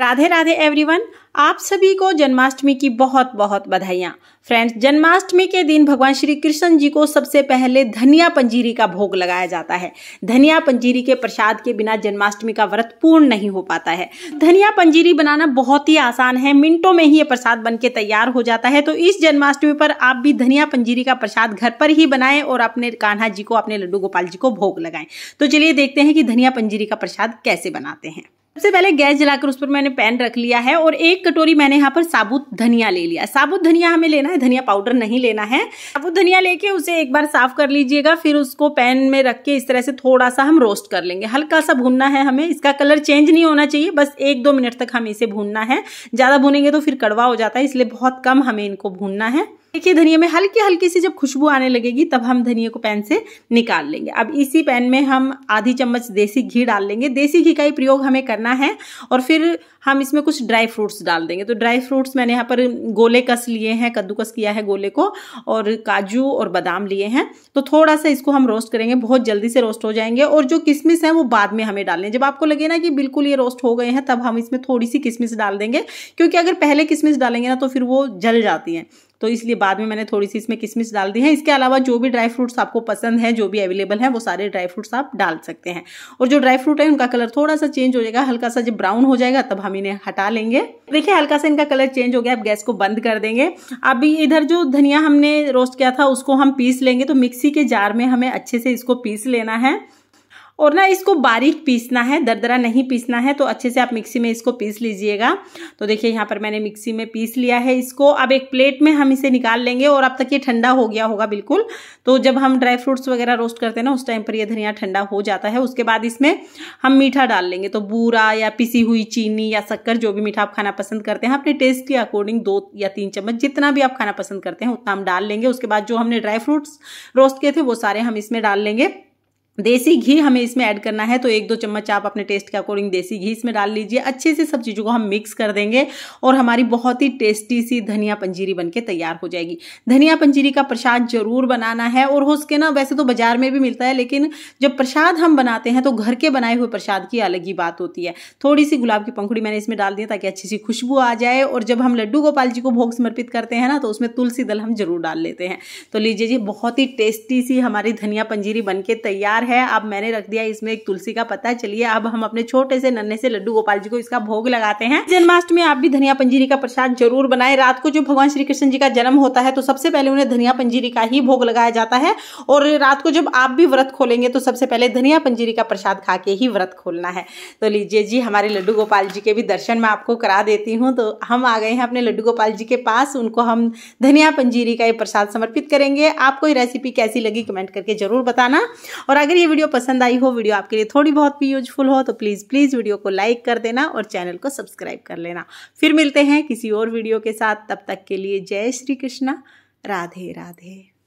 Radhe Radhe everyone आप सभी को जन्माष्टमी की बहुत बहुत बधाइयाँ फ्रेंड्स जन्माष्टमी के दिन भगवान श्री कृष्ण जी को सबसे पहले धनिया पंजीरी का भोग लगाया जाता है धनिया पंजीरी के प्रसाद के बिना जन्माष्टमी का व्रत पूर्ण नहीं हो पाता है धनिया पंजीरी बनाना बहुत ही आसान है मिनटों में ही ये प्रसाद बन के तैयार हो जाता है तो इस जन्माष्टमी पर आप भी धनिया पंजीरी का प्रसाद घर पर ही बनाएं और अपने कान्हा जी को अपने लड्डू गोपाल जी को भोग लगाएं तो चलिए देखते हैं कि धनिया पंजीरी का प्रसाद कैसे बनाते हैं सबसे पहले गैस जलाकर उस पर मैंने पैन रख लिया है और एक कटोरी मैंने यहाँ पर साबुत धनिया ले लिया साबुत धनिया हमें लेना है धनिया पाउडर नहीं लेना है साबुत धनिया लेके उसे एक बार साफ कर लीजिएगा फिर उसको पैन में रख के इस तरह से थोड़ा सा हम रोस्ट कर लेंगे हल्का सा भूनना है हमें इसका कलर चेंज नहीं होना चाहिए बस एक दो मिनट तक हमें इसे भूनना है ज़्यादा भूनेंगे तो फिर कड़वा हो जाता है इसलिए बहुत कम हमें इनको भूनना है देखिए धनिया में हल्की हल्की सी जब खुशबू आने लगेगी तब हम धनिया को पैन से निकाल लेंगे अब इसी पैन में हम आधी चम्मच देसी घी डाल लेंगे देसी घी का ही प्रयोग हमें करना है और फिर हम इसमें कुछ ड्राई फ्रूट्स डाल देंगे तो ड्राई फ्रूट्स मैंने यहाँ पर गोले कस लिए हैं कद्दूकस किया है गोले को और काजू और बादाम लिए हैं तो थोड़ा सा इसको हम रोस्ट करेंगे बहुत जल्दी से रोस्ट हो जाएंगे और जो किशमिश है वो बाद में हमें डालने जब आपको लगे ना कि बिल्कुल ये रोस्ट हो गए हैं तब हम इसमें थोड़ी सी किशमिश डाल देंगे क्योंकि अगर पहले किशमिश डालेंगे ना तो फिर वो जल जाती हैं तो इसलिए बाद में मैंने थोड़ी सी इसमें किशमिश डाल दी है इसके अलावा जो भी ड्राई फ्रूट्स आपको पसंद है जो भी अवेलेबल है वो सारे ड्राई फ्रूट्स आप डाल सकते हैं और जो ड्राई फ्रूट है उनका कलर थोड़ा सा चेंज हो जाएगा हल्का सा जब ब्राउन हो जाएगा तब हम इन्हें हटा लेंगे देखिए हल्का सा इनका कलर चेंज हो गया आप गैस को बंद कर देंगे अभी इधर जो धनिया हमने रोस्ट किया था उसको हम पीस लेंगे तो मिक्सी के जार में हमें अच्छे से इसको पीस लेना है और ना इसको बारीक पीसना है दरदरा नहीं पीसना है तो अच्छे से आप मिक्सी में इसको पीस लीजिएगा तो देखिए यहाँ पर मैंने मिक्सी में पीस लिया है इसको अब एक प्लेट में हम इसे निकाल लेंगे और अब तक ये ठंडा हो गया होगा बिल्कुल तो जब हम ड्राई फ्रूट्स वगैरह रोस्ट करते हैं ना उस टाइम पर यह धनिया ठंडा हो जाता है उसके बाद इसमें हम मीठा डाल लेंगे तो बूरा या पिसी हुई चीनी या शक्कर जो भी मीठा आप खाना पसंद करते हैं अपने टेस्ट के अकॉर्डिंग दो या तीन चम्मच जितना भी आप खाना पसंद करते हैं उतना हम डाल लेंगे उसके बाद जो हमने ड्राई फ्रूट्स रोस्ट किए थे वो सारे हम इसमें डाल लेंगे देसी घी हमें इसमें ऐड करना है तो एक दो चम्मच आप अपने टेस्ट के अकॉर्डिंग देसी घी इसमें डाल लीजिए अच्छे से सब चीज़ों को हम मिक्स कर देंगे और हमारी बहुत ही टेस्टी सी धनिया पंजीरी बनके तैयार हो जाएगी धनिया पंजीरी का प्रसाद जरूर बनाना है और हो सके ना वैसे तो बाजार में भी मिलता है लेकिन जब प्रसाद हम बनाते हैं तो घर के बनाए हुए प्रसाद की अलग ही बात होती है थोड़ी सी गुलाब की पंखुड़ी मैंने इसमें डाल दिया ताकि अच्छी सी खुशबू आ जाए और जब हम लड्डू गोपाल जी को भोग समर्पित करते हैं ना तो उसमें तुलसी दल हम जरूर डाल लेते हैं तो लीजिए जी बहुत ही टेस्टी सी हमारी धनिया पंजीरी बन तैयार है अब मैंने रख दिया इसमें एक तुलसी का पत्ता चलिए अब हम अपने छोटे से नन्हे से लड्डू गोपाल जी को इसका भोग लगाते हैं जन्माष्टमी आप भी धनिया पंजीरी का प्रसाद जरूर बनाए रात को जो भगवान श्री कृष्ण जी का जन्म होता है तो सबसे पहले उन्हें धनिया पंजीरी का ही भोग लगाया जाता है और रात को जब आप भी व्रत खोलेंगे तो सबसे पहले धनिया पंजीरी का प्रसाद खा के ही व्रत खोलना है तो लीजिए जी हमारे लड्डू गोपाल जी के भी दर्शन मैं आपको करा देती हूँ तो हम आ गए हैं अपने लड्डू गोपाल जी के पास उनको हम धनिया पंजीरी का ये प्रसाद समर्पित करेंगे आपको ये रेसिपी कैसी लगी कमेंट करके जरूर बताना और अगर ये वीडियो पसंद आई हो वीडियो आपके लिए थोड़ी बहुत भी यूजफुल हो तो प्लीज़ प्लीज़ वीडियो को लाइक कर देना और चैनल को सब्सक्राइब कर लेना फिर मिलते हैं किसी और वीडियो के साथ तब तक के लिए जय श्री कृष्णा राधे राधे